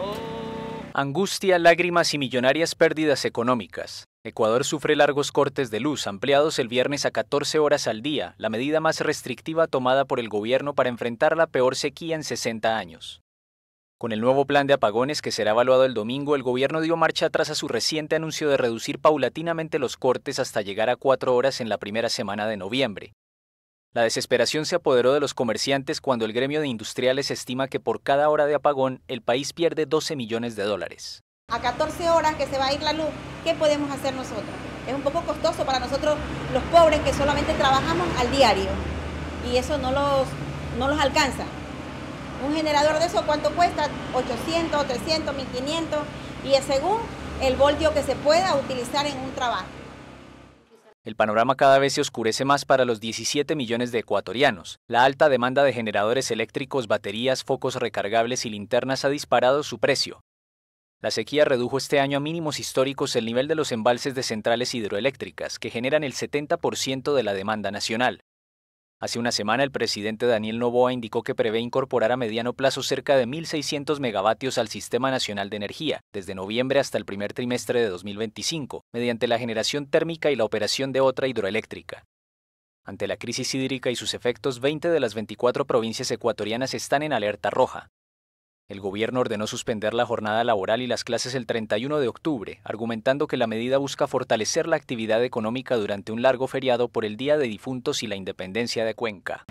Oh. Angustia, lágrimas y millonarias pérdidas económicas. Ecuador sufre largos cortes de luz ampliados el viernes a 14 horas al día, la medida más restrictiva tomada por el gobierno para enfrentar la peor sequía en 60 años. Con el nuevo plan de apagones que será evaluado el domingo, el gobierno dio marcha atrás a su reciente anuncio de reducir paulatinamente los cortes hasta llegar a cuatro horas en la primera semana de noviembre, la desesperación se apoderó de los comerciantes cuando el gremio de industriales estima que por cada hora de apagón el país pierde 12 millones de dólares. A 14 horas que se va a ir la luz, ¿qué podemos hacer nosotros? Es un poco costoso para nosotros los pobres que solamente trabajamos al diario y eso no los, no los alcanza. Un generador de eso, ¿cuánto cuesta? 800, 300, 1500 y es según el voltio que se pueda utilizar en un trabajo el panorama cada vez se oscurece más para los 17 millones de ecuatorianos. La alta demanda de generadores eléctricos, baterías, focos recargables y linternas ha disparado su precio. La sequía redujo este año a mínimos históricos el nivel de los embalses de centrales hidroeléctricas, que generan el 70% de la demanda nacional. Hace una semana, el presidente Daniel Novoa indicó que prevé incorporar a mediano plazo cerca de 1.600 megavatios al Sistema Nacional de Energía, desde noviembre hasta el primer trimestre de 2025, mediante la generación térmica y la operación de otra hidroeléctrica. Ante la crisis hídrica y sus efectos, 20 de las 24 provincias ecuatorianas están en alerta roja. El gobierno ordenó suspender la jornada laboral y las clases el 31 de octubre, argumentando que la medida busca fortalecer la actividad económica durante un largo feriado por el Día de Difuntos y la Independencia de Cuenca.